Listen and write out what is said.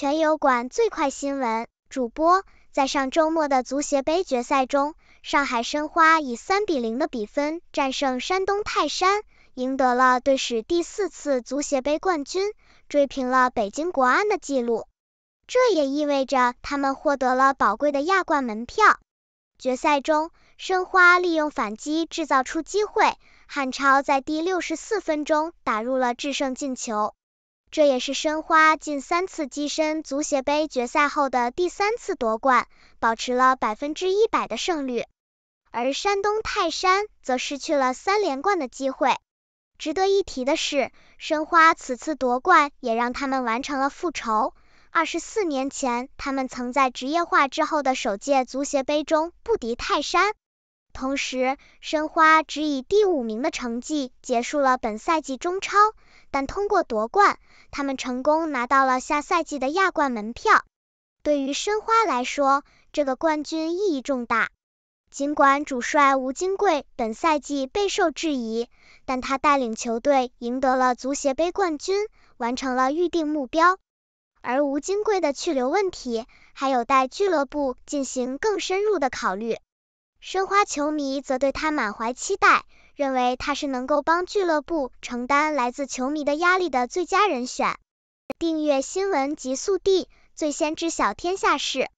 全友馆最快新闻主播在上周末的足协杯决赛中，上海申花以三比零的比分战胜山东泰山，赢得了队史第四次足协杯冠军，追平了北京国安的纪录。这也意味着他们获得了宝贵的亚冠门票。决赛中，申花利用反击制造出机会，汉超在第六十四分钟打入了制胜进球。这也是申花近三次跻身足协杯决赛后的第三次夺冠，保持了百分之一百的胜率。而山东泰山则失去了三连冠的机会。值得一提的是，申花此次夺冠也让他们完成了复仇。二十四年前，他们曾在职业化之后的首届足协杯中不敌泰山。同时，申花只以第五名的成绩结束了本赛季中超，但通过夺冠，他们成功拿到了下赛季的亚冠门票。对于申花来说，这个冠军意义重大。尽管主帅吴金贵本赛季备受质疑，但他带领球队赢得了足协杯冠军，完成了预定目标。而吴金贵的去留问题，还有待俱乐部进行更深入的考虑。申花球迷则对他满怀期待，认为他是能够帮俱乐部承担来自球迷的压力的最佳人选。订阅新闻极速递，最先知晓天下事。